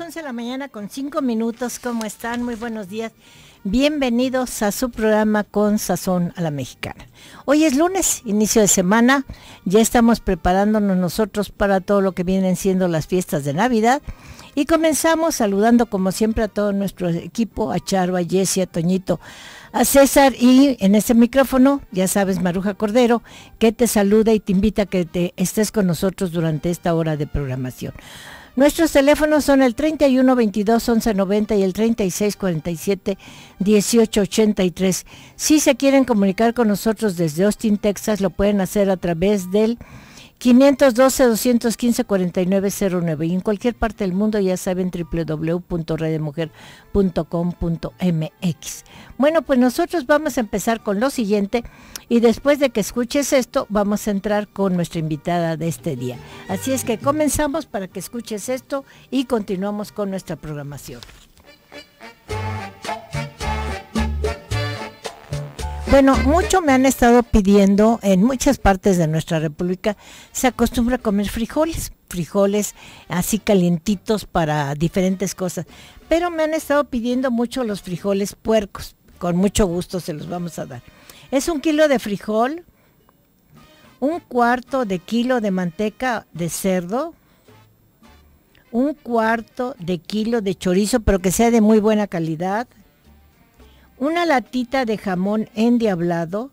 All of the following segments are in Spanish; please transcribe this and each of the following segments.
11 de la mañana con 5 minutos. ¿Cómo están? Muy buenos días. Bienvenidos a su programa con Sazón a la Mexicana. Hoy es lunes, inicio de semana. Ya estamos preparándonos nosotros para todo lo que vienen siendo las fiestas de Navidad. Y comenzamos saludando como siempre a todo nuestro equipo, a Charo, a Jessy, a Toñito, a César y en este micrófono, ya sabes, Maruja Cordero, que te saluda y te invita a que te estés con nosotros durante esta hora de programación. Nuestros teléfonos son el 31 22 11 90 y el 36 47 18 83. Si se quieren comunicar con nosotros desde Austin, Texas, lo pueden hacer a través del 512-215-4909 y en cualquier parte del mundo ya saben www.redemujer.com.mx. Bueno, pues nosotros vamos a empezar con lo siguiente y después de que escuches esto vamos a entrar con nuestra invitada de este día. Así es que comenzamos para que escuches esto y continuamos con nuestra programación. Bueno, mucho me han estado pidiendo, en muchas partes de nuestra República se acostumbra a comer frijoles, frijoles así calientitos para diferentes cosas, pero me han estado pidiendo mucho los frijoles puercos, con mucho gusto se los vamos a dar. Es un kilo de frijol, un cuarto de kilo de manteca de cerdo, un cuarto de kilo de chorizo, pero que sea de muy buena calidad, una latita de jamón endiablado,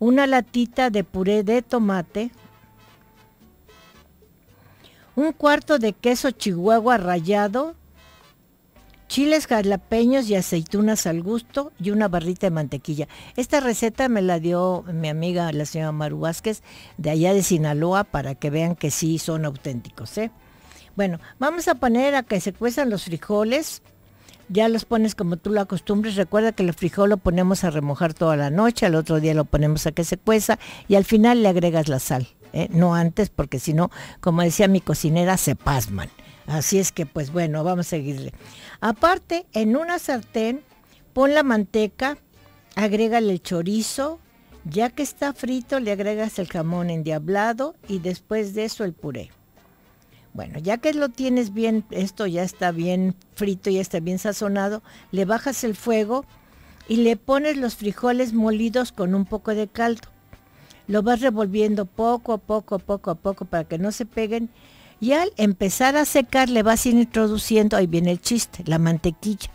una latita de puré de tomate, un cuarto de queso chihuahua rallado, chiles jalapeños y aceitunas al gusto y una barrita de mantequilla. Esta receta me la dio mi amiga la señora Maru Vázquez de allá de Sinaloa para que vean que sí son auténticos. ¿eh? Bueno, vamos a poner a que se cuezan los frijoles ya los pones como tú lo acostumbres. Recuerda que el frijol lo ponemos a remojar toda la noche, al otro día lo ponemos a que se cueza y al final le agregas la sal. ¿eh? No antes, porque si no, como decía mi cocinera, se pasman. Así es que, pues bueno, vamos a seguirle. Aparte, en una sartén, pon la manteca, agrégale el chorizo, ya que está frito, le agregas el jamón endiablado y después de eso el puré. Bueno, ya que lo tienes bien, esto ya está bien frito, y está bien sazonado, le bajas el fuego y le pones los frijoles molidos con un poco de caldo. Lo vas revolviendo poco a poco, poco a poco para que no se peguen. Y al empezar a secar le vas a ir introduciendo, ahí viene el chiste, la mantequilla.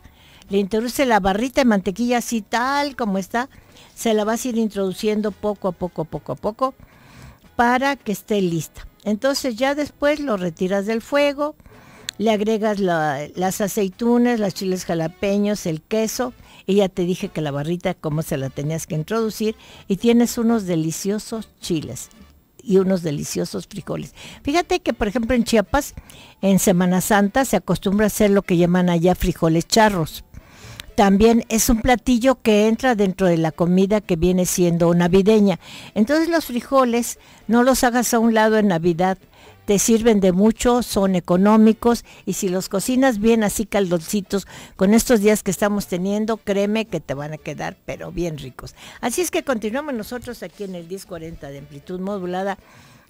Le introduce la barrita de mantequilla así tal como está. Se la vas a ir introduciendo poco a poco, poco a poco, para que esté lista entonces ya después lo retiras del fuego, le agregas las aceitunas, los chiles jalapeños, el queso y ya te dije que la barrita cómo se la tenías que introducir y tienes unos deliciosos chiles y unos deliciosos frijoles. Fíjate que, por ejemplo, en Chiapas, en Semana Santa, se acostumbra a hacer lo que llaman allá frijoles charros también es un platillo que entra dentro de la comida que viene siendo navideña. Entonces los frijoles no los hagas a un lado en Navidad, te sirven de mucho, son económicos y si los cocinas bien así caldoncitos con estos días que estamos teniendo, créeme que te van a quedar pero bien ricos. Así es que continuamos nosotros aquí en el 1040 de amplitud modulada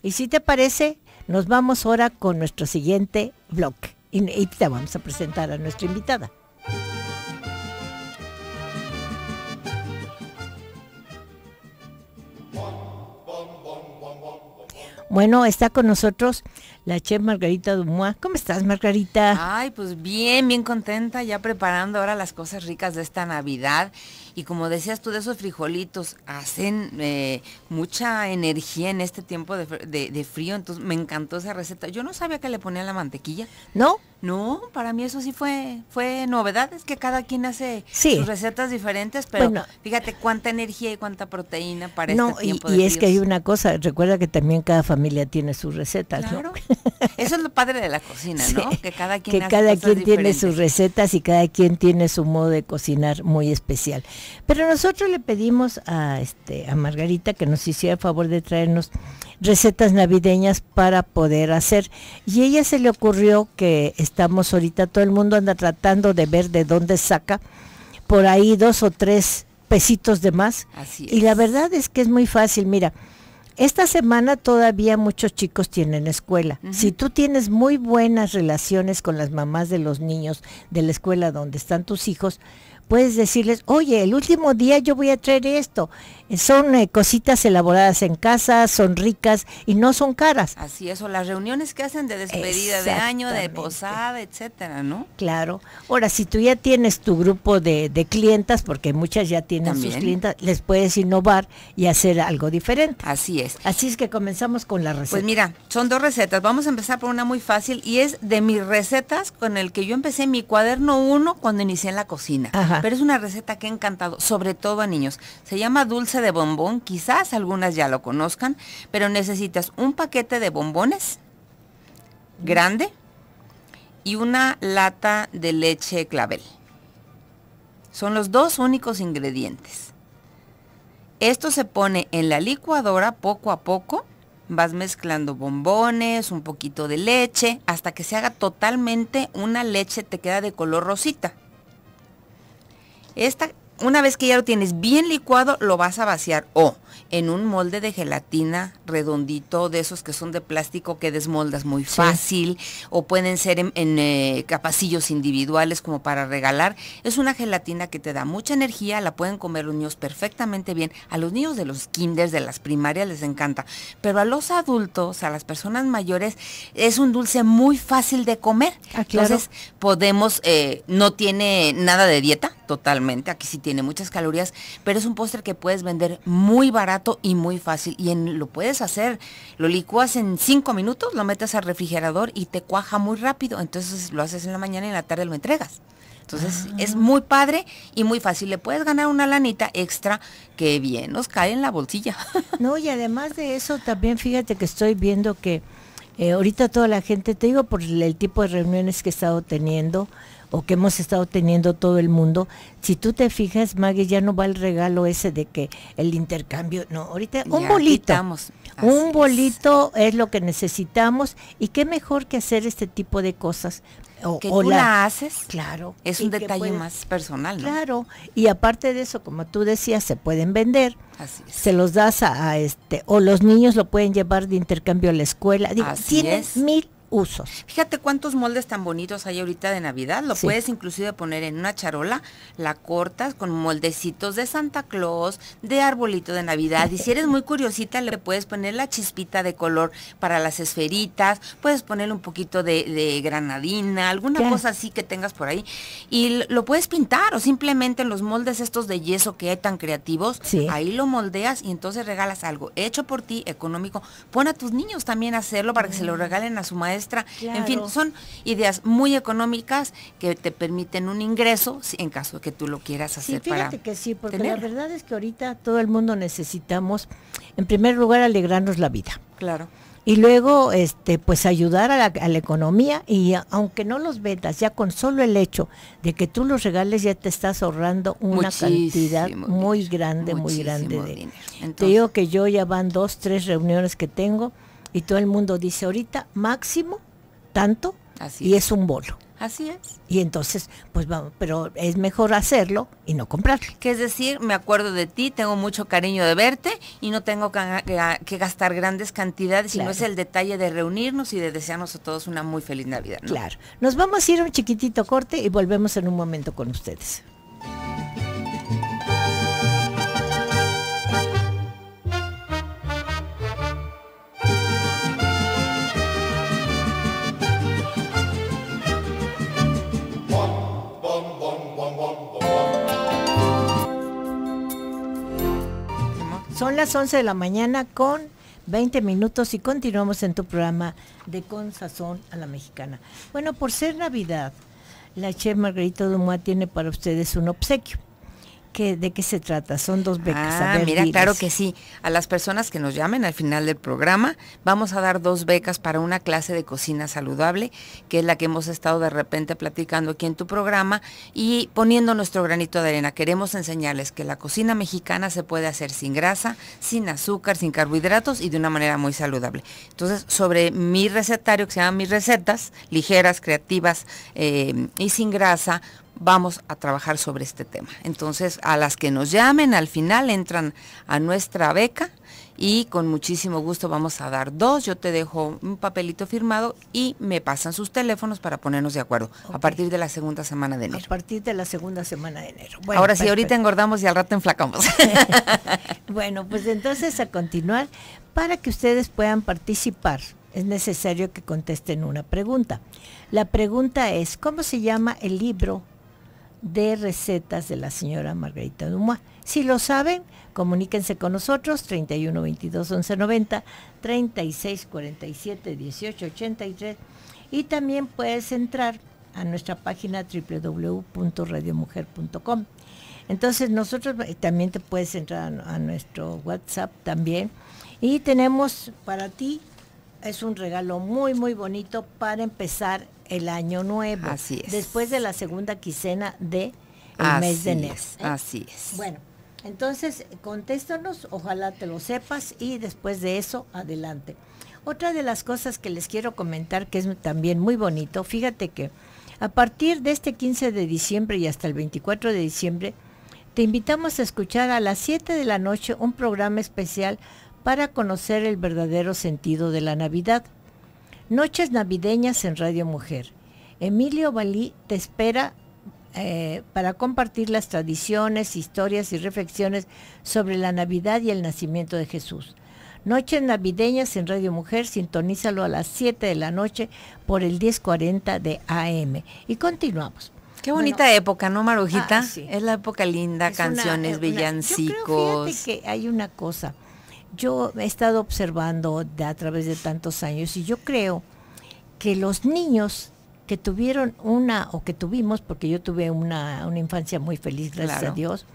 y si te parece, nos vamos ahora con nuestro siguiente vlog y, y te vamos a presentar a nuestra invitada. Bueno, está con nosotros la chef Margarita Dumois. ¿Cómo estás, Margarita? Ay, pues bien, bien contenta, ya preparando ahora las cosas ricas de esta Navidad. Y como decías tú de esos frijolitos, hacen eh, mucha energía en este tiempo de, frío, entonces me encantó esa receta. Yo no sabía que le ponía la mantequilla. ¿No? No, para mí eso sí fue, fue novedad, es que cada quien hace sus recetas diferentes, pero fíjate cuánta energía y cuánta proteína para este tiempo y, de y es que hay una cosa, recuerda que también cada familia tiene sus recetas, claro. ¿no? Eso es lo padre de la cocina, ¿no? Que cada quien, cada quien tiene sus recetas y cada quien tiene su modo de cocinar muy especial. Pero nosotros le pedimos a, este, a Margarita que nos hiciera el favor de traernos recetas navideñas para poder hacer. Y ella se le ocurrió que estamos ahorita, todo el mundo anda tratando de ver de dónde saca por ahí dos o tres pesitos de más. Y la verdad es que es muy fácil, mira. Esta semana todavía muchos chicos tienen escuela. Si tú tienes muy buenas relaciones con las mamás de los niños de la escuela donde están tus hijos, puedes decirles, oye, el último día yo voy a traer esto son eh, cositas elaboradas en casa, son ricas y no son caras. Así es, o las reuniones que hacen de despedida de año, de posada, etcétera, ¿no? Claro. Ahora, si tú ya tienes tu grupo de, de clientas, porque muchas ya tienen sus clientas, les puedes innovar y hacer algo diferente. Así es. Así es que comenzamos con la receta. Pues mira, son dos recetas. Vamos a empezar por una muy fácil y es de mis recetas con el que yo empecé mi cuaderno 1 cuando inicié en la cocina. Pero es una receta que he encantado, sobre todo a niños. Se llama dulce de bombón, quizás algunas ya lo conozcan, pero necesitas un paquete de bombones grande y una lata de leche clavel. Son los dos únicos ingredientes. Esto se pone en la licuadora poco a poco. Vas mezclando bombones, un poquito de leche, hasta que se haga totalmente una leche, te queda de color rosita. Esta una vez que ya lo tienes bien licuado, lo vas a vaciar o en un molde de gelatina redondito, de esos que son de plástico que desmoldas muy fácil, o pueden ser en, eh, capacillos individuales como para regalar. Es una gelatina que te da mucha energía, la pueden comer los niños perfectamente bien. A los niños de los kinders, de las primarias les encanta, pero a los adultos, a las personas mayores, es un dulce muy fácil de comer. Ah, Entonces, podemos, eh, no tiene nada de dieta, totalmente, aquí sí tiene muchas calorías, pero es un postre que puedes vender muy barato barato y muy fácil. Y en, lo puedes hacer, lo licuas en cinco minutos, lo metes al refrigerador y te cuaja muy rápido. Entonces lo haces en la mañana y en la tarde lo entregas. Entonces ah. es muy padre y muy fácil. Le puedes ganar una lanita extra que bien nos cae en la bolsilla. No, y además de eso también fíjate que estoy viendo que eh, ahorita toda la gente, te digo por el tipo de reuniones que he estado teniendo, o que hemos estado teniendo todo el mundo, si tú te fijas, Maggie, ya no va el regalo ese de que el intercambio, no, ahorita un bolito. Un bolito es. lo que necesitamos y qué mejor que hacer este tipo de cosas. O, que tú la, haces. Claro. Es un detalle más personal, Claro. Y aparte de eso, como tú decías, se pueden vender. Así Se los das a, este, o los niños lo pueden llevar de intercambio a la escuela. Digo, Así tienes mil usos. Fíjate cuántos moldes tan bonitos hay ahorita de Navidad. Lo puedes inclusive poner en una charola, la cortas con moldecitos de Santa Claus, de arbolito de Navidad. Y si eres muy curiosita, le puedes poner la chispita de color para las esferitas, puedes poner un poquito de, granadina, alguna cosa así que tengas por ahí. Y lo puedes pintar o simplemente en los moldes estos de yeso que hay tan creativos, ahí lo moldeas y entonces regalas algo hecho por ti, económico. Pon a tus niños también a hacerlo para que se lo regalen a su madre. En fin, son ideas muy económicas que te permiten un ingreso en caso de que tú lo quieras hacer. Sí, fíjate que sí, porque la verdad es que ahorita todo el mundo necesitamos, en primer lugar, alegrarnos la vida. Claro y luego este pues ayudar a la, economía y aunque no los vendas ya con solo el hecho de que tú los regales ya te estás ahorrando una cantidad muy grande muy grande de, dinero te digo que yo ya van dos tres reuniones que tengo y todo el mundo dice ahorita máximo tanto y es. un bolo. Así es. Y entonces, pues vamos, pero es mejor hacerlo y no comprarlo. Que es decir, me acuerdo de ti, tengo mucho cariño de verte y no tengo que, gastar grandes cantidades, sino es el detalle de reunirnos y de desearnos a todos una muy feliz Navidad. Claro. Nos vamos a ir un chiquitito corte y volvemos en un momento con ustedes. Son las 11 de la mañana con 20 minutos y continuamos en tu programa de Con Sazón a la Mexicana. Bueno, por ser Navidad, la chef Margarita Dumois tiene para ustedes un obsequio de qué se trata? Son dos becas. Ah, mira, claro que sí. A las personas que nos llamen al final del programa, vamos a dar dos becas para una clase de cocina saludable, que es la que hemos estado de repente platicando aquí en tu programa y poniendo nuestro granito de arena. Queremos enseñarles que la cocina mexicana se puede hacer sin grasa, sin azúcar, sin carbohidratos y de una manera muy saludable. Entonces, sobre mi recetario que se llama Mis Recetas, ligeras, creativas eh, y sin grasa, vamos a trabajar sobre este tema. Entonces, a las que nos llamen, al final entran a nuestra beca y con muchísimo gusto vamos a dar dos. Yo te dejo un papelito firmado y me pasan sus teléfonos para ponernos de acuerdo a partir de la segunda semana de enero. A partir de la segunda semana de enero. Ahora sí, ahorita engordamos y al rato enflacamos. bueno, pues entonces a continuar, para que ustedes puedan participar es necesario que contesten una pregunta. La pregunta es, ¿cómo se llama el libro de recetas de la señora Margarita Dumois. Si lo saben, comuníquense con nosotros 31 22 11 90 36 47 18 83 y también puedes entrar a nuestra página www.radiomujer.com. Entonces nosotros eh, también te puedes entrar a nuestro WhatsApp también y tenemos para ti es un regalo muy, muy bonito para empezar el año nuevo. Así es. Después de la segunda quincena de mes de enero. ¿eh? Así es. Bueno, entonces contéstanos, ojalá te lo sepas y después de eso, adelante. Otra de las cosas que les quiero comentar que es también muy bonito, fíjate que a partir de este 15 de diciembre y hasta el 24 de diciembre, te invitamos a escuchar a las 7 de la noche un programa especial para conocer el verdadero sentido de la Navidad. Noches navideñas en Radio Mujer. Emilio Balí te espera eh, para compartir las tradiciones, historias y reflexiones sobre la Navidad y el nacimiento de Jesús. Noches navideñas en Radio Mujer, sintonízalo a las 7 de la noche por el 1040 de AM. Y continuamos. Qué bonita época, ¿no, Marujita? Ah, es la época linda, canciones, villancicos. Eh, yo creo, fíjate que hay una cosa yo he estado observando a través de tantos años y yo creo que los niños que tuvieron una o que tuvimos, porque yo tuve una, infancia muy feliz, gracias a Dios,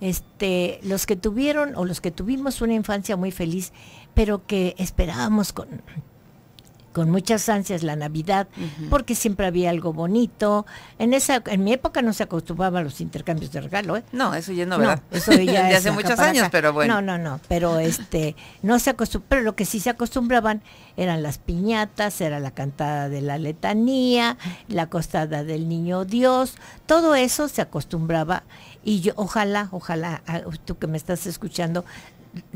este, los que tuvieron o los que tuvimos una infancia muy feliz, pero que esperábamos con, con muchas ansias la Navidad, porque siempre había algo bonito. En esa en mi época no se acostumbraba a los intercambios de regalo, ¿eh? No, eso ya No, eso ya de hace muchos años, pero bueno. No, no, no, pero este no se acostumbra pero lo que sí se acostumbraban eran las piñatas, era la cantada de la letanía, la costada del Niño Dios, todo eso se acostumbraba y yo ojalá, ojalá ah, tú que me estás escuchando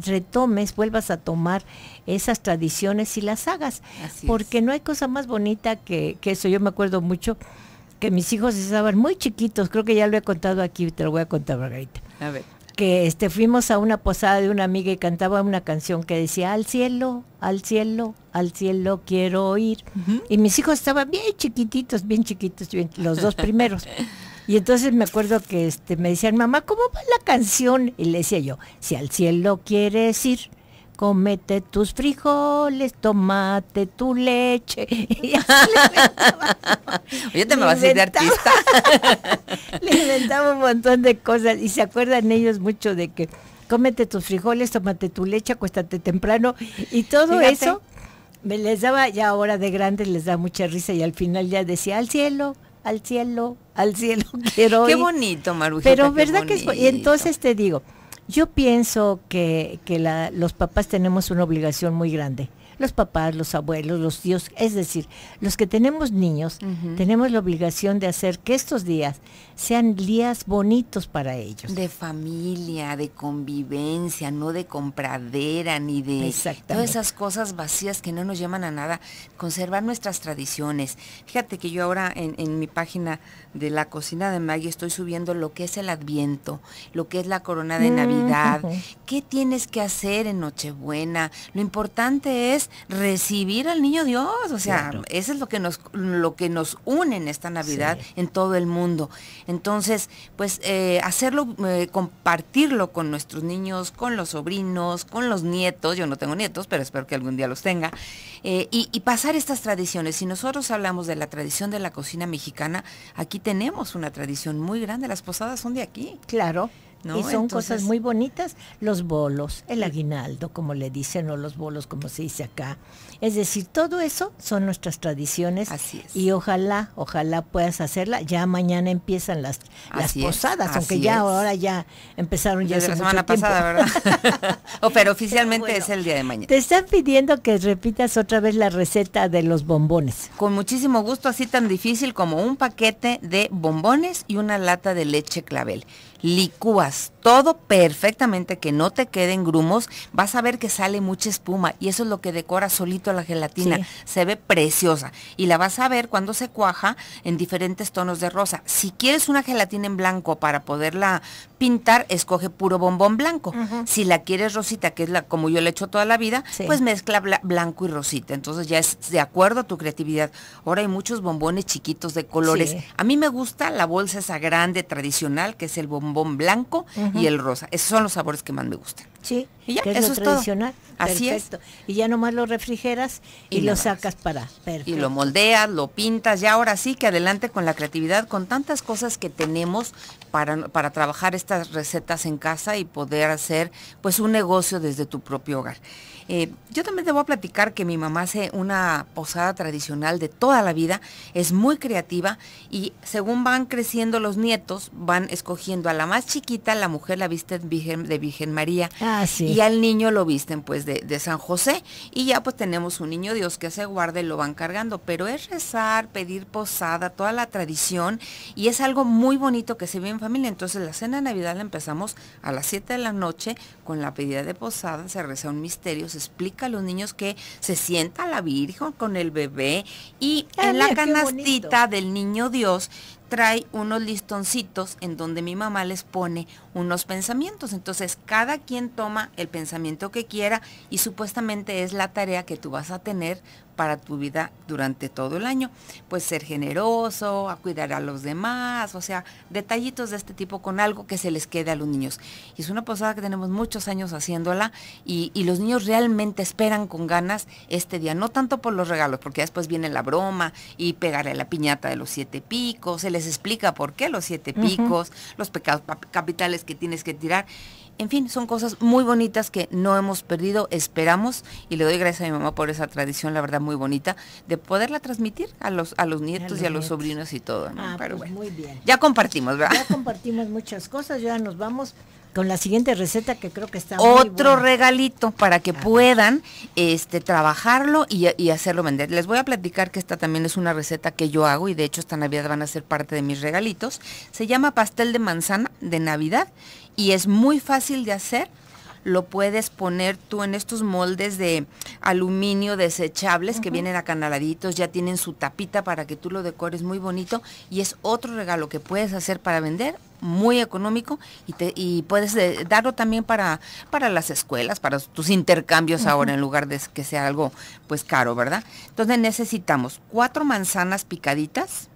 retomes, vuelvas a tomar esas tradiciones y las hagas. porque no hay cosa más bonita que, eso. Yo me acuerdo mucho que mis hijos estaban muy chiquitos, creo que ya lo he contado aquí, te lo voy a contar, Margarita. A ver. Que este, fuimos a una posada de una amiga y cantaba una canción que decía, al cielo, al cielo, al cielo quiero ir. Y mis hijos estaban bien chiquititos, bien chiquitos, los dos primeros. Y entonces me acuerdo que este, me decían, mamá, ¿cómo va la canción? Y le decía yo, si al cielo quieres ir, comete tus frijoles, tomate tu leche. Y le Oye, te me vas a ir de artista. le inventaba un montón de cosas y se acuerdan ellos mucho de que cómete tus frijoles, tomate tu leche, acuéstate temprano y todo eso me les daba ya ahora de grandes les da mucha risa y al final ya decía al cielo al cielo, al cielo Qué bonito, Marujita, Pero verdad que es, entonces te digo, yo pienso que, que los papás tenemos una obligación muy grande los papás, los abuelos, los tíos, es decir, los que tenemos niños, tenemos la obligación de hacer que estos días sean días bonitos para ellos. De familia, de convivencia, no de compradera, ni de todas esas cosas vacías que no nos llaman a nada. Conservar nuestras tradiciones. Fíjate que yo ahora en, en mi página de la cocina de Maggie estoy subiendo lo que es el adviento, lo que es la corona de mm, Navidad, qué tienes que hacer en Nochebuena. Lo importante es recibir al niño Dios, o sea, eso es lo que nos lo que nos une en esta Navidad en todo el mundo. Entonces, pues eh, hacerlo, eh, compartirlo con nuestros niños, con los sobrinos, con los nietos. Yo no tengo nietos, pero espero que algún día los tenga. Eh, y, y pasar estas tradiciones. Si nosotros hablamos de la tradición de la cocina mexicana, aquí tenemos una tradición muy grande, las posadas son de aquí. Claro. ¿no? Y son cosas muy bonitas, los bolos, el aguinaldo, como le dicen, o los bolos, como se dice acá, es decir, todo eso son nuestras tradiciones y ojalá, ojalá puedas hacerla. Ya mañana empiezan las, posadas, aunque ya ahora ya empezaron ya Desde la semana pasada, ¿verdad? pero oficialmente es el día de mañana. Te están pidiendo que repitas otra vez la receta de los bombones. Con muchísimo gusto, así tan difícil como un paquete de bombones y una lata de leche clavel licúas todo perfectamente, que no te queden grumos, vas a ver que sale mucha espuma y eso es lo que decora solito la gelatina. Se ve preciosa y la vas a ver cuando se cuaja en diferentes tonos de rosa. Si quieres una gelatina en blanco para poderla pintar, escoge puro bombón blanco. Si la quieres rosita, que es la como yo le he hecho toda la vida, pues mezcla blanco y rosita. Entonces ya es de acuerdo a tu creatividad. Ahora hay muchos bombones chiquitos de colores. A mí me gusta la bolsa esa grande tradicional, que es el bombón blanco y el rosa. Esos son los sabores que más me gustan. Sí, y ya, es eso es tradicional. Así Perfecto. es. Y ya nomás lo refrigeras y, lo sacas para. Y lo moldeas, lo pintas. Ya ahora sí que adelante con la creatividad, con tantas cosas que tenemos para, para trabajar estas recetas en casa y poder hacer pues un negocio desde tu propio hogar. Eh, yo también te voy a platicar que mi mamá hace una posada tradicional de toda la vida, es muy creativa y según van creciendo los nietos, van escogiendo a la más chiquita, la mujer la viste de Virgen María ah, y al niño lo visten pues de, San José y ya pues tenemos un niño Dios que se guarde, lo van cargando, pero es rezar, pedir posada, toda la tradición y es algo muy bonito que se ve en familia. Entonces la cena de Navidad la empezamos a las 7 de la noche con la pedida de posada, se reza un misterio, explica a los niños que se sienta la Virgen con el bebé y ah, en la canastita del niño Dios trae unos listoncitos en donde mi mamá les pone unos pensamientos. Entonces, cada quien toma el pensamiento que quiera y supuestamente es la tarea que tú vas a tener para tu vida durante todo el año. Pues ser generoso, a cuidar a los demás, o sea, detallitos de este tipo con algo que se les quede a los niños. Y es una posada que tenemos muchos años haciéndola y, los niños realmente esperan con ganas este día, no tanto por los regalos, porque después viene la broma y pegarle la piñata de los siete picos, se les explica por qué los siete picos, los pecados capitales que tienes que tirar en fin, son cosas muy bonitas que no hemos perdido, esperamos, y le doy gracias a mi mamá por esa tradición, la verdad, muy bonita, de poderla transmitir a los, a los nietos y a los sobrinos y todo. Ah, pues muy bien. Ya compartimos, ¿verdad? Ya compartimos muchas cosas, ya nos vamos con la siguiente receta que creo que está otro regalito para que puedan este trabajarlo y, y, hacerlo vender les voy a platicar que esta también es una receta que yo hago y de hecho esta navidad van a ser parte de mis regalitos se llama pastel de manzana de navidad y es muy fácil de hacer lo puedes poner tú en estos moldes de aluminio desechables que vienen acanaladitos, ya tienen su tapita para que tú lo decores muy bonito y es otro regalo que puedes hacer para vender muy económico y, puedes eh, darlo también para, para las escuelas, para tus intercambios ahora en lugar de que sea algo pues caro, ¿verdad? Entonces necesitamos cuatro manzanas picaditas.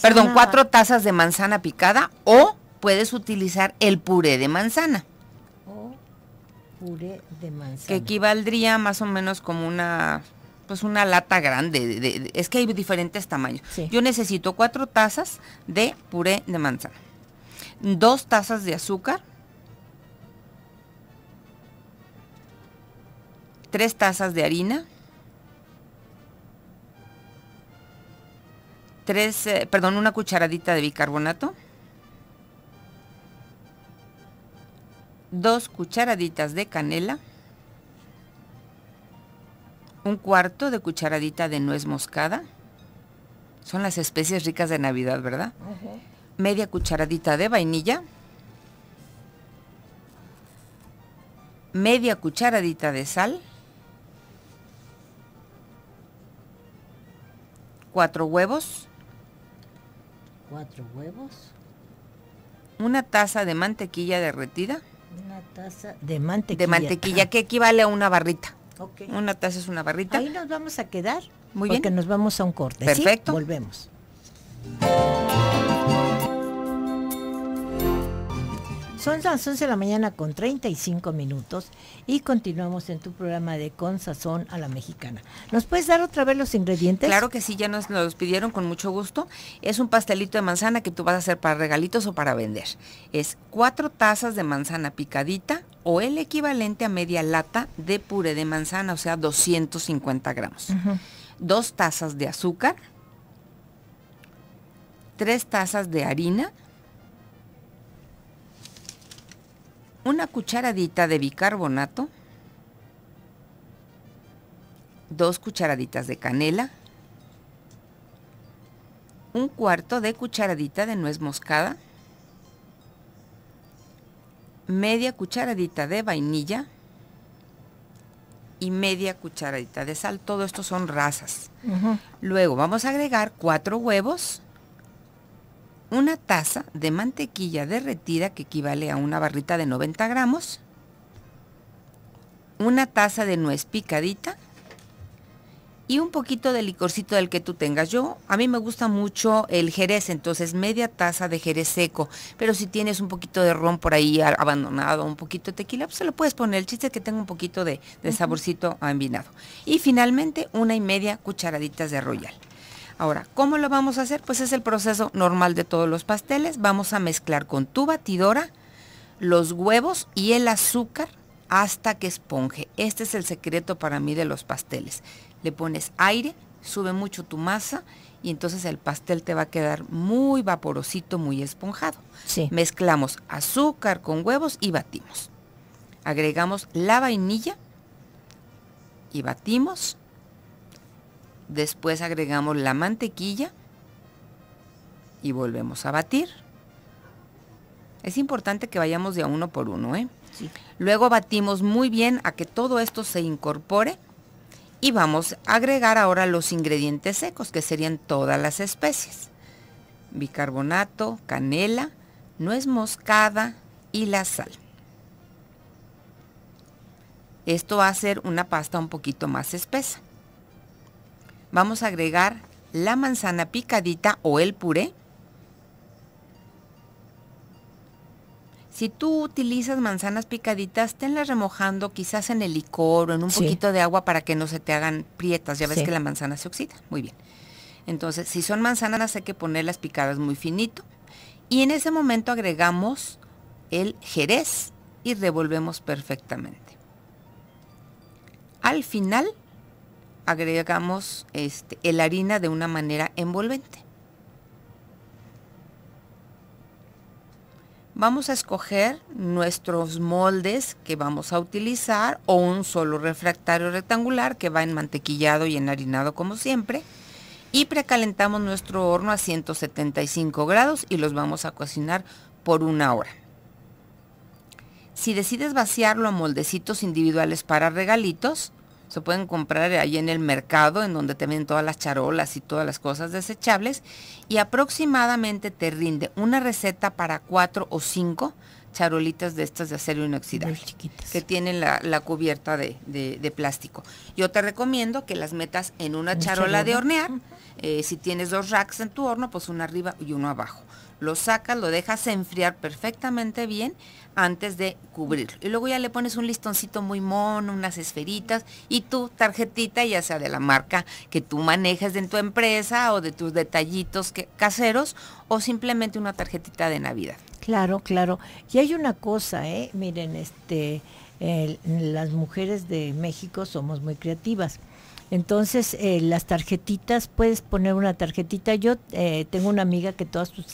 Perdón, cuatro tazas de manzana picada o puedes utilizar el puré de manzana. O puré de manzana. Que equivaldría más o menos como una pues una lata grande, es que hay diferentes tamaños. Yo necesito cuatro tazas de puré de manzana, dos tazas de azúcar, tres tazas de harina, tres, eh, perdón, una cucharadita de bicarbonato, 2 cucharaditas de canela, un cuarto de cucharadita de nuez moscada, son las especies ricas de Navidad, ¿verdad? Media cucharadita de vainilla, media cucharadita de sal, cuatro huevos, cuatro huevos, una taza de mantequilla derretida, una taza de mantequilla. De mantequilla, ah. que equivale a una barrita. Una taza es una barrita. Ahí nos vamos a quedar. Muy bien. Porque nos vamos a un corte. Perfecto. Volvemos. Son las 11 de la mañana con 35 minutos y continuamos en tu programa de Con Sazón a la Mexicana. ¿Nos puedes dar otra vez los ingredientes? Claro que sí, ya nos los pidieron con mucho gusto. Es un pastelito de manzana que tú vas a hacer para regalitos o para vender. Es cuatro tazas de manzana picadita o el equivalente a media lata de puré de manzana, o sea, 250 gramos. Dos tazas de azúcar, tres tazas de harina, una cucharadita de bicarbonato, dos cucharaditas de canela, un cuarto de cucharadita de nuez moscada, media cucharadita de vainilla y media cucharadita de sal. Todo esto son razas Luego vamos a agregar cuatro huevos una taza de mantequilla derretida que equivale a una barrita de 90 gramos, una taza de nuez picadita y un poquito de licorcito del que tú tengas. Yo, a mí me gusta mucho el jerez, entonces media taza de jerez seco, pero si tienes un poquito de ron por ahí abandonado, un poquito de tequila, pues se lo puedes poner. El chiste es que tenga un poquito de, saborcito uh Y finalmente una y media cucharaditas de royal. Ahora, ¿cómo lo vamos a hacer? Pues es el proceso normal de todos los pasteles. Vamos a mezclar con tu batidora los huevos y el azúcar hasta que esponje. Este es el secreto para mí de los pasteles. Le pones aire, sube mucho tu masa y entonces el pastel te va a quedar muy vaporosito, muy esponjado. Mezclamos azúcar con huevos y batimos. Agregamos la vainilla y batimos Después agregamos la mantequilla y volvemos a batir. Es importante que vayamos de a uno por uno, ¿eh? Luego batimos muy bien a que todo esto se incorpore y vamos a agregar ahora los ingredientes secos, que serían todas las especies. Bicarbonato, canela, nuez moscada y la sal. Esto va a hacer una pasta un poquito más espesa vamos a agregar la manzana picadita o el puré. Si tú utilizas manzanas picaditas, tenlas remojando quizás en el licor o en un poquito de agua para que no se te hagan prietas. Ya ves que la manzana se oxida. Muy bien. Entonces, si son manzanas hay que ponerlas picadas muy finito. Y en ese momento agregamos el jerez y revolvemos perfectamente. Al final agregamos este, el harina de una manera envolvente. Vamos a escoger nuestros moldes que vamos a utilizar o un solo refractario rectangular que va en mantequillado y enharinado como siempre. Y precalentamos nuestro horno a 175 grados y los vamos a cocinar por una hora. Si decides vaciarlo a moldecitos individuales para regalitos, se pueden comprar ahí en el mercado, en donde te venden todas las charolas y todas las cosas desechables. Y aproximadamente te rinde una receta para cuatro o cinco charolitas de estas de acero inoxidable. Que tienen la, cubierta de, plástico. Yo te recomiendo que las metas en una charola de hornear. Eh, si tienes dos racks en tu horno, pues uno arriba y uno abajo. Lo sacas, lo dejas enfriar perfectamente bien antes de cubrirlo. Y luego ya le pones un listoncito muy mono, unas esferitas y tu tarjetita, ya sea de la marca que tú manejas en tu empresa o de tus detallitos caseros o simplemente una tarjetita de Navidad. Claro, claro. Y hay una cosa, ¿eh? miren, este, las mujeres de México somos muy creativas. Entonces, eh, las tarjetitas, puedes poner una tarjetita. Yo eh, tengo una amiga que todas sus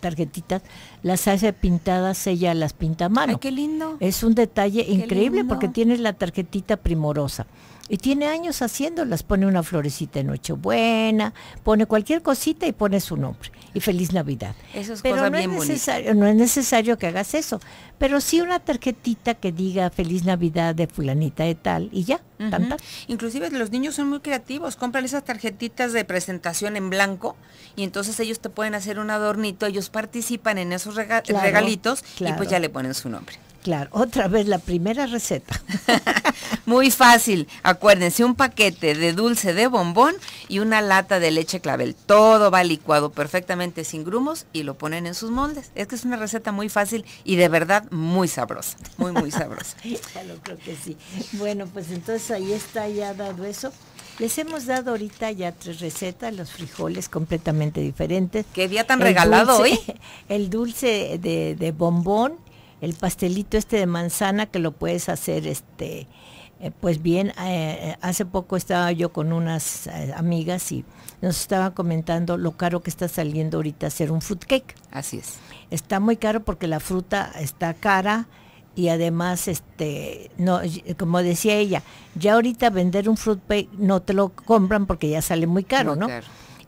tarjetitas las hace pintadas, ella las pinta a mano. qué lindo! Es un detalle increíble porque tienes la tarjetita primorosa. Y tiene años haciéndolas, pone una florecita en Nochebuena, pone cualquier cosita y pone su nombre. Y feliz Navidad. Eso es pero cosa no, bien es necesario, no es necesario que hagas eso, pero sí una tarjetita que diga feliz Navidad de fulanita de tal y ya, Inclusive los niños son muy creativos, compran esas tarjetitas de presentación en blanco y entonces ellos te pueden hacer un adornito, ellos participan en esos regalitos y pues ya le ponen su nombre. Claro, otra vez la primera receta. Muy fácil. Acuérdense, un paquete de dulce de bombón y una lata de leche clavel. Todo va licuado perfectamente sin grumos y lo ponen en sus moldes. Es que es una receta muy fácil y de verdad muy sabrosa. Muy, muy sabrosa. Bueno, pues entonces ahí está ya dado eso. Les hemos dado ahorita ya tres recetas, los frijoles completamente diferentes. Qué día tan regalado hoy. El dulce de, de bombón el pastelito este de manzana que lo puedes hacer este eh, pues bien, eh, eh, hace poco estaba yo con unas amigas y nos estaban comentando lo caro que está saliendo ahorita hacer un fruit cake. Así es. Está muy caro porque la fruta está cara y además este no como decía ella, ya ahorita vender un fruit cake no te lo compran porque ya sale muy caro, ¿no?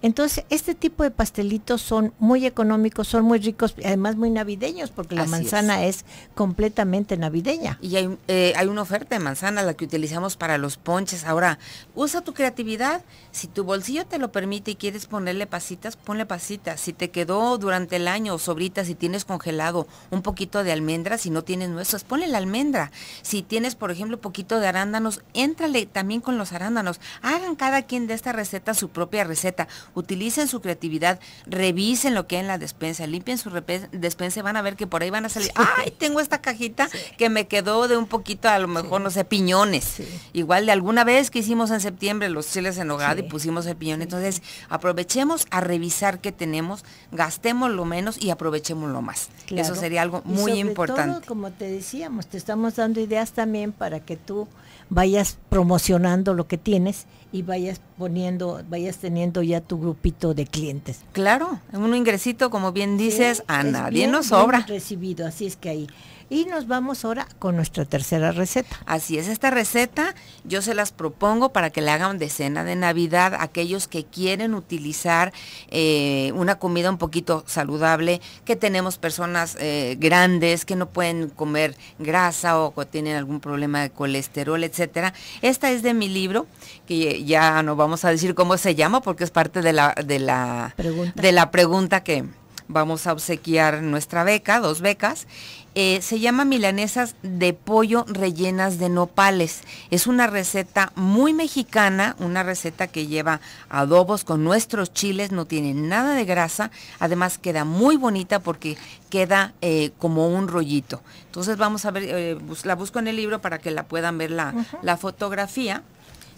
Entonces, este tipo de pastelitos son muy económicos, son muy ricos, además muy navideños, porque la manzana es. completamente navideña. Y eh, hay, una oferta de manzana, la que utilizamos para los ponches. Ahora, usa tu creatividad. Si tu bolsillo te lo permite y quieres ponerle pasitas, ponle pasitas. Si te quedó durante el año sobritas, si tienes congelado un poquito de almendras, si no tienes nuestras, ponle la almendra. Si tienes, por ejemplo, un poquito de arándanos, éntrale también con los arándanos. Hagan cada quien de esta receta su propia receta utilicen su creatividad, revisen lo que hay en la despensa, limpien su despensa y van a ver que por ahí van a salir, ay, tengo esta cajita que me quedó de un poquito, a lo mejor, no sé, piñones. Igual de alguna vez que hicimos en septiembre los chiles en hogar y pusimos el piñón. Entonces, aprovechemos a revisar qué tenemos, gastemos lo menos y aprovechemos lo más. Eso sería algo muy importante. como te decíamos, te estamos dando ideas también para que tú vayas promocionando lo que tienes y vayas poniendo, vayas teniendo ya tu grupito de clientes. Claro, un ingresito, como bien dices, anda, bien, nos sobra. recibido, así es que ahí. Y nos vamos ahora con nuestra tercera receta. Así es, esta receta yo se las propongo para que le hagan de cena de Navidad aquellos que quieren utilizar eh, una comida un poquito saludable, que tenemos personas eh, grandes que no pueden comer grasa o tienen algún problema de colesterol, etcétera. Esta es de mi libro, que ya no vamos a decir cómo se llama porque es parte de la, de la, De la pregunta que vamos a obsequiar nuestra beca, dos becas, eh, se llama milanesas de pollo rellenas de nopales. Es una receta muy mexicana, una receta que lleva adobos con nuestros chiles, no tiene nada de grasa, además queda muy bonita porque queda eh, como un rollito. Entonces vamos a ver, eh, la busco en el libro para que la puedan ver la, fotografía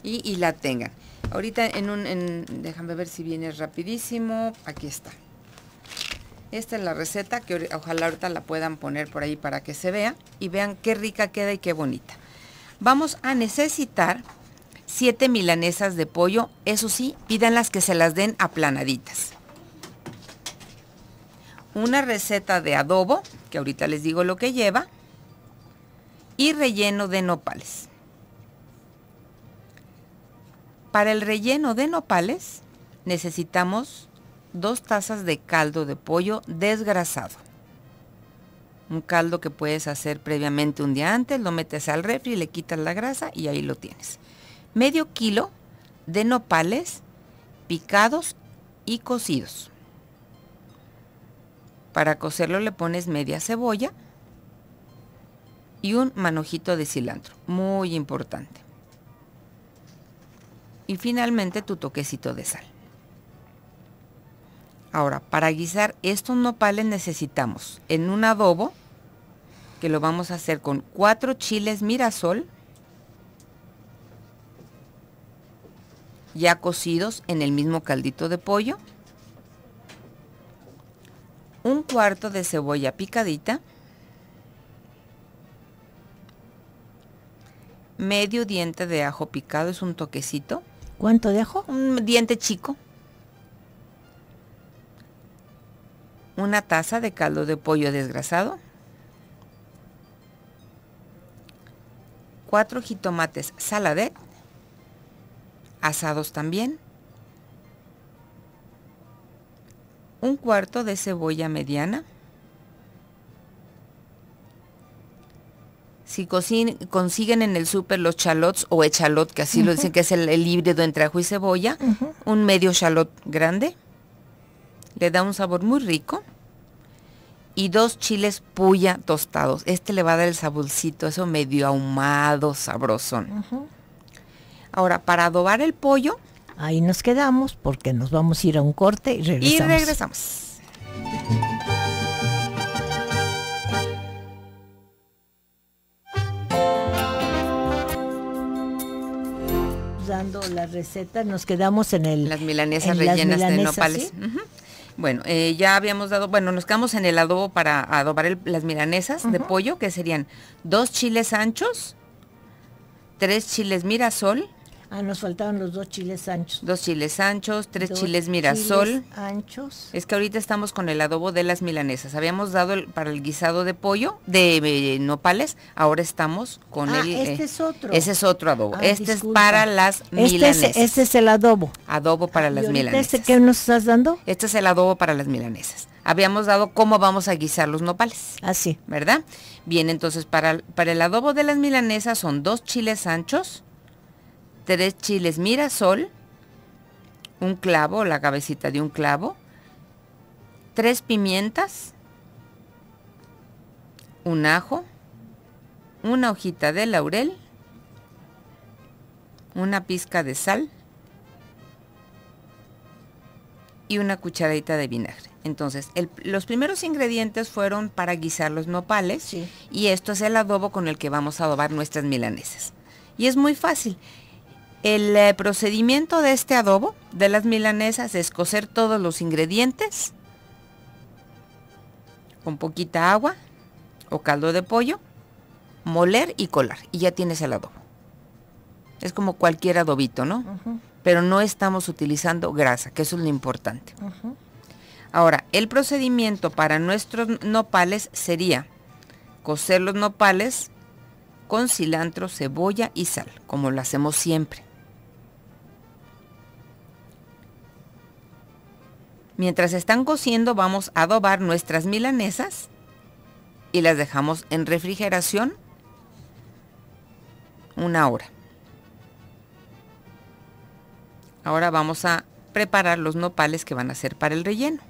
y, la tengan. Ahorita en un, déjame ver si viene rapidísimo, aquí está. Esta es la receta que ojalá ahorita la puedan poner por ahí para que se vea y vean qué rica queda y qué bonita. Vamos a necesitar 7 milanesas de pollo, eso sí, pídanlas que se las den aplanaditas. Una receta de adobo, que ahorita les digo lo que lleva, y relleno de nopales. Para el relleno de nopales necesitamos dos tazas de caldo de pollo desgrasado. Un caldo que puedes hacer previamente un día antes, lo metes al refri, le quitas la grasa y ahí lo tienes. Medio kilo de nopales picados y cocidos. Para cocerlo le pones media cebolla y un manojito de cilantro, muy importante. Y finalmente tu toquecito de sal. Ahora, para guisar estos nopales necesitamos en un adobo, que lo vamos a hacer con cuatro chiles mirasol, ya cocidos en el mismo caldito de pollo, un cuarto de cebolla picadita, medio diente de ajo picado, es un toquecito. ¿Cuánto de ajo? Un diente chico. una taza de caldo de pollo desgrasado, cuatro jitomates saladet, asados también, un cuarto de cebolla mediana. Si consiguen en el súper los chalots o chalot que así lo dicen, que es el, híbrido entre ajo y cebolla, un medio chalot grande, le da un sabor muy rico y dos chiles puya tostados. Este le va a dar el sabulcito eso medio ahumado, sabrosón. Ahora, para adobar el pollo. Ahí nos quedamos porque nos vamos a ir a un corte y regresamos. Y regresamos. dando la receta, nos quedamos en el... Las milanesas rellenas de nopales. Bueno, eh, ya habíamos dado, bueno, nos quedamos en el adobo para adobar las milanesas de pollo, que serían dos chiles anchos, tres chiles mirasol, Ah, nos faltaban los dos chiles anchos. Dos chiles anchos, tres chiles mirasol. Chiles anchos. Es que ahorita estamos con el adobo de las milanesas. Habíamos dado para el guisado de pollo, de eh, nopales, ahora estamos con ah, el... Eh, este es otro. Ese es otro adobo. Ah, este es para las este milanesas. Es, este es el adobo. Adobo para ah, las milanesas. ¿Este qué nos estás dando? Este es el adobo para las milanesas. Habíamos dado cómo vamos a guisar los nopales. Así. ¿Verdad? Bien, entonces para, para el adobo de las milanesas son dos chiles anchos tres chiles mirasol, un clavo, la cabecita de un clavo, tres pimientas, un ajo, una hojita de laurel, una pizca de sal y una cucharadita de vinagre. Entonces, los primeros ingredientes fueron para guisar los nopales y esto es el adobo con el que vamos a adobar nuestras milanesas. Y es muy fácil. El eh, procedimiento de este adobo de las milanesas es cocer todos los ingredientes con poquita agua o caldo de pollo, moler y colar. Y ya tienes el adobo. Es como cualquier adobito, ¿no? Pero no estamos utilizando grasa, que eso es lo importante. Ahora, el procedimiento para nuestros nopales sería cocer los nopales con cilantro, cebolla y sal, como lo hacemos siempre. Mientras están cociendo vamos a adobar nuestras milanesas y las dejamos en refrigeración una hora. Ahora vamos a preparar los nopales que van a ser para el relleno.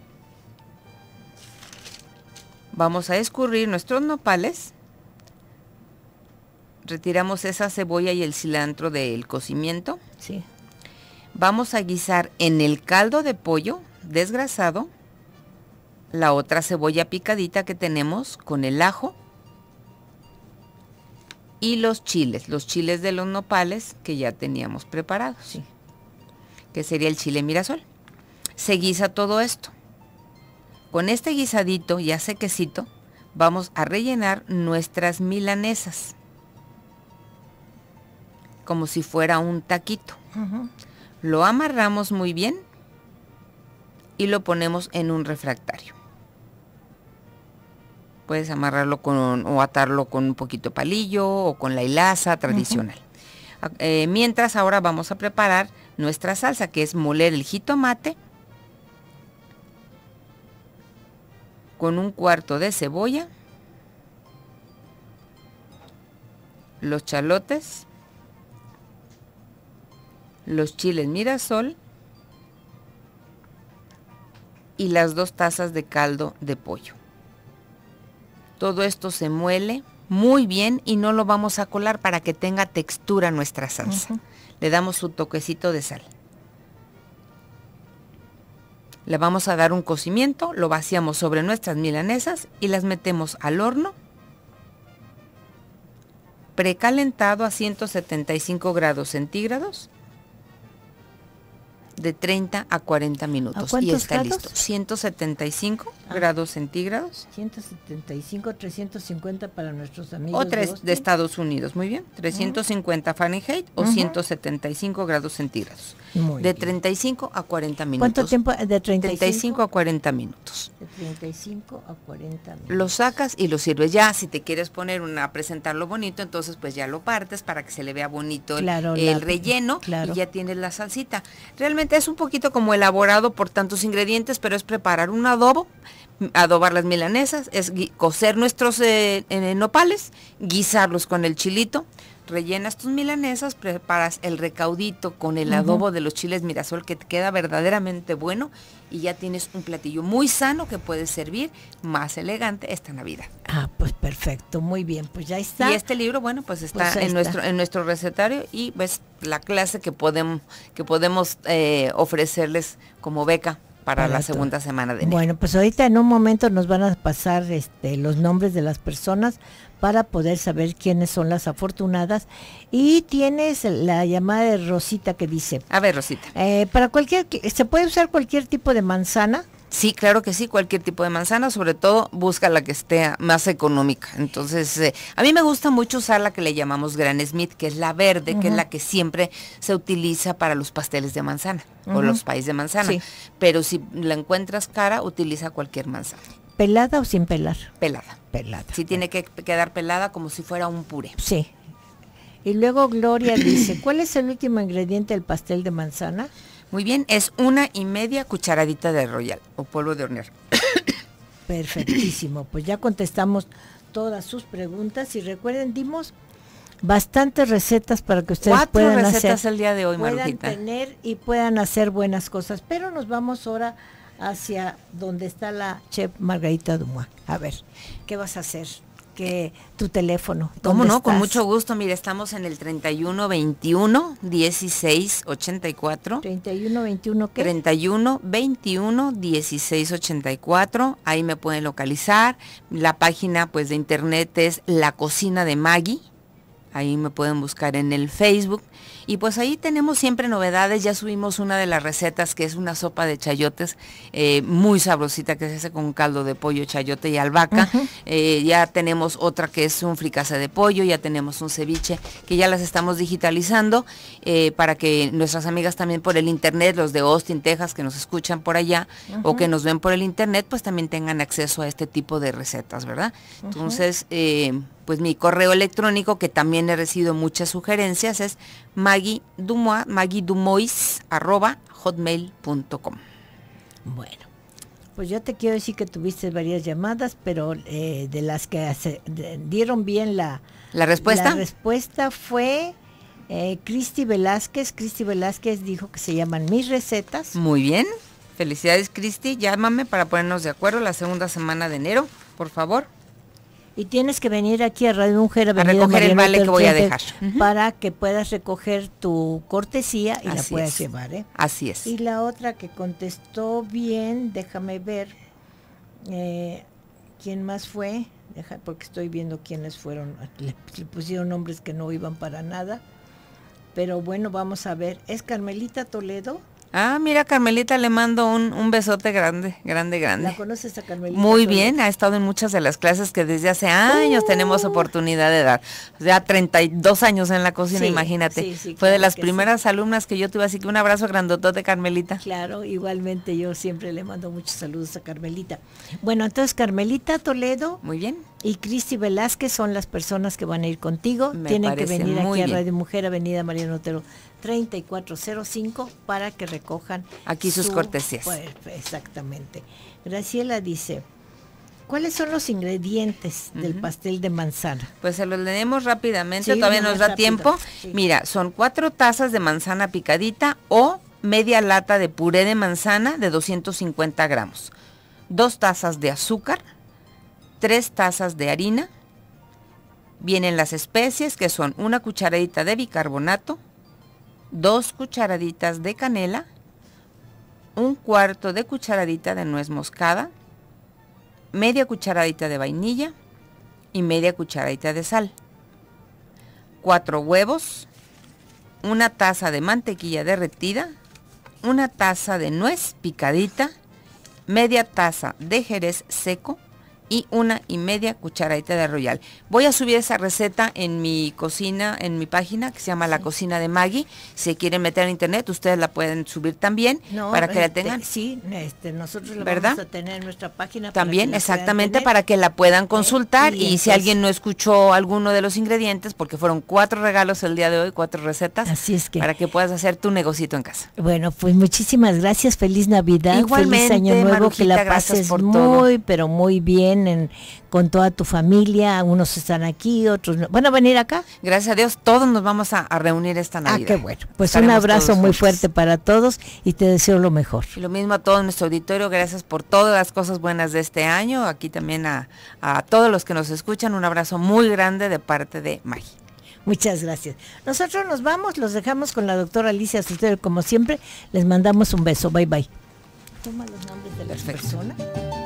Vamos a escurrir nuestros nopales. Retiramos esa cebolla y el cilantro del cocimiento. Sí. Vamos a guisar en el caldo de pollo desgrasado, la otra cebolla picadita que tenemos con el ajo y los chiles, los chiles de los nopales que ya teníamos preparados, que sería el chile mirasol. Se guisa todo esto. Con este guisadito ya sequecito vamos a rellenar nuestras milanesas, como si fuera un taquito. Lo amarramos muy bien y lo ponemos en un refractario. Puedes amarrarlo con o atarlo con un poquito de palillo o con la hilaza tradicional. Ah, eh, mientras ahora vamos a preparar nuestra salsa que es moler el jitomate con un cuarto de cebolla, los chalotes, los chiles mirasol, y las dos tazas de caldo de pollo. Todo esto se muele muy bien y no lo vamos a colar para que tenga textura nuestra salsa. Le damos su toquecito de sal. Le vamos a dar un cocimiento, lo vaciamos sobre nuestras milanesas y las metemos al horno precalentado a 175 grados centígrados de 30 a 40 minutos y está listo. 175 ah. grados centígrados. 175, 350 para nuestros amigos. O tres de, Estados Unidos, muy bien. 350 Fahrenheit o 175 grados centígrados. de 35 a 40 minutos. ¿Cuánto tiempo? Eh, de 35? a 40 minutos. De 35 a 40 minutos. Lo sacas y lo sirves. Ya, si te quieres poner una, presentarlo bonito, entonces pues ya lo partes para que se le vea bonito el, relleno y ya tienes la salsita es un poquito como elaborado por tantos ingredientes, pero es preparar un adobo, adobar las milanesas, es cocer nuestros eh, eh, nopales, guisarlos con el chilito, rellenas tus milanesas, preparas el recaudito con el adobo de los chiles mirasol que te queda verdaderamente bueno y ya tienes un platillo muy sano que puede servir más elegante esta Navidad. Ah, pues perfecto, muy bien, pues ya está. Y este libro, bueno, pues está, pues en, Nuestro, en nuestro recetario y ves la clase que podemos, que podemos eh, ofrecerles como beca para, la segunda semana de Bueno, pues ahorita en un momento nos van a pasar este, los nombres de las personas para poder saber quiénes son las afortunadas. Y tienes la llamada de Rosita que dice. A ver, Rosita. Eh, para cualquier, se puede usar cualquier tipo de manzana. Sí, claro que sí, cualquier tipo de manzana, sobre todo busca la que esté más económica. Entonces, eh, a mí me gusta mucho usar la que le llamamos Gran Smith, que es la verde, que es la que siempre se utiliza para los pasteles de manzana o los países de manzana. Pero si la encuentras cara, utiliza cualquier manzana. ¿Pelada o sin pelar? Pelada. Pelada. Si tiene que quedar pelada como si fuera un puré. Sí. Y luego Gloria dice, ¿cuál es el último ingrediente del pastel de manzana? Muy bien, es una y media cucharadita de royal o polvo de hornear. Perfectísimo, pues ya contestamos todas sus preguntas y recuerden, dimos bastantes recetas para que ustedes puedan recetas el día de hoy, puedan tener y puedan hacer buenas cosas. Pero nos vamos ahora hacia donde está la chef Margarita Dumois. A ver, ¿qué vas a hacer? que tu teléfono. ¿Cómo no? Con mucho gusto. Mire, estamos en el 31 21 16 84. 31 21 ¿qué? 31 21 16 84. Ahí me pueden localizar. La página pues de internet es La Cocina de Maggie. Ahí me pueden buscar en el Facebook y pues ahí tenemos siempre novedades, ya subimos una de las recetas que es una sopa de chayotes eh, muy sabrosita que se hace con caldo de pollo, chayote y albahaca. Eh, ya tenemos otra que es un fricase de pollo, ya tenemos un ceviche que ya las estamos digitalizando eh, para que nuestras amigas también por el internet, los de Austin, Texas, que nos escuchan por allá o que nos ven por el internet, pues también tengan acceso a este tipo de recetas, ¿verdad? Entonces, pues mi correo electrónico, que también he recibido muchas sugerencias, es Maggie Dumois, arroba hotmail.com. Bueno, pues yo te quiero decir que tuviste varias llamadas, pero eh, de las que dieron bien la, respuesta. respuesta fue eh, Cristi Velázquez. Cristi Velázquez dijo que se llaman mis recetas. Muy bien. Felicidades, Cristi. Llámame para ponernos de acuerdo la segunda semana de enero, por favor y tienes que venir aquí a Radio Mujer a recoger el vale que voy a dejar para que puedas recoger tu cortesía y la puedas llevar ¿eh? Así es. Y la otra que contestó bien, déjame ver eh, quién más fue, porque estoy viendo quiénes fueron, le pusieron nombres que no iban para nada. Pero bueno, vamos a ver, es Carmelita Toledo. Ah, mira, Carmelita, le mando un, besote grande, grande, grande. ¿La conoces a Carmelita? Muy bien, ha estado en muchas de las clases que desde hace años uh. tenemos oportunidad de dar. Ya 32 años en la cocina, imagínate. Fue de las primeras alumnas que yo tuve, así que un abrazo grandotote, Carmelita. Claro, igualmente yo siempre le mando muchos saludos a Carmelita. Bueno, entonces Carmelita Toledo. Muy bien y Cristi Velázquez son las personas que van a ir contigo. Tienen que venir aquí a Radio Mujer, Avenida María Notero, 3405 para que recojan aquí sus cortesías. exactamente. Graciela dice, ¿Cuáles son los ingredientes del pastel de manzana? Pues se los leemos rápidamente, todavía nos da tiempo. Mira, son cuatro tazas de manzana picadita o media lata de puré de manzana de 250 gramos, dos tazas de azúcar, tres tazas de harina. Vienen las especies que son una cucharadita de bicarbonato, dos cucharaditas de canela, un cuarto de cucharadita de nuez moscada, media cucharadita de vainilla y media cucharadita de sal, 4 huevos, una taza de mantequilla derretida, una taza de nuez picadita, media taza de jerez seco, y una y media cucharadita de royal. Voy a subir esa receta en mi cocina, en mi página que se llama La Cocina de Maggie. Si quieren meter en internet, ustedes la pueden subir también para que la este, tengan. Sí, este, nosotros la ¿verdad? tener en nuestra página. También, exactamente, para que la puedan eh, consultar. y, si alguien no escuchó alguno de los ingredientes, porque fueron cuatro regalos el día de hoy, cuatro recetas. Así es que. Para que puedas hacer tu negocito en casa. Bueno, pues muchísimas gracias. Feliz Navidad. Igualmente, feliz Año Nuevo. que la pases muy, pero muy bien con toda tu familia, unos están aquí, otros no. ¿Van a venir acá? Gracias a Dios, todos nos vamos a, reunir esta ah, Navidad. Ah, qué bueno. Pues un abrazo muy fuerte para todos y te deseo lo mejor. Y lo mismo a todo nuestro auditorio, gracias por todas las cosas buenas de este año, aquí también a, todos los que nos escuchan, un abrazo muy grande de parte de Magi. Muchas gracias. Nosotros nos vamos, los dejamos con la doctora Alicia Sotero, como siempre. Les mandamos un beso. Bye bye. Toma los nombres de las personas.